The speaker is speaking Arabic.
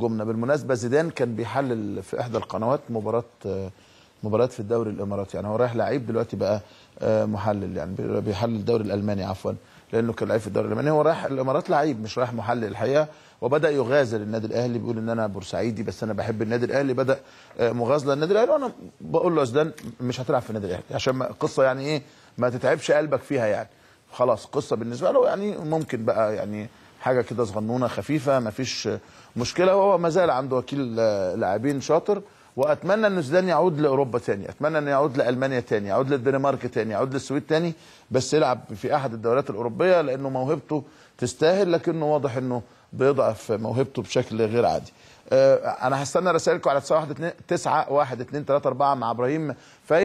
جمنا بالمناسبة زيدان كان بيحلل في إحدى القنوات مباراة مباريات في الدوري الإماراتي يعني هو رايح لعيب دلوقتي بقى آه، محلل يعني بيحلل الدوري الألماني عفوا لأنه كان لعيب في الدوري الألماني هو رايح الإمارات لعيب مش رايح محلل الحقيقة وبدأ يغازل النادي الأهلي بيقول إن أنا بورسعيدي بس أنا بحب النادي الأهلي بدأ آه، مغازلة النادي الأهلي وأنا بقول له يا زيدان مش هتلعب في النادي الأهلي عشان قصة يعني إيه ما تتعبش قلبك فيها يعني خلاص قصة بالنسبة له يعني ممكن بقى يعني حاجه كده صغنونه خفيفه ما فيش مشكله وهو ما زال عنده وكيل لاعبين شاطر واتمنى ان زيدان يعود لاوروبا تاني اتمنى ان يعود لالمانيا تاني يعود للدنمارك تاني يعود للسويد تاني بس يلعب في احد الدوريات الاوروبيه لانه موهبته تستاهل لكنه واضح انه بيضعف موهبته بشكل غير عادي آه، انا هستنى رسائلكم على 9 1 2 3 4 مع ابراهيم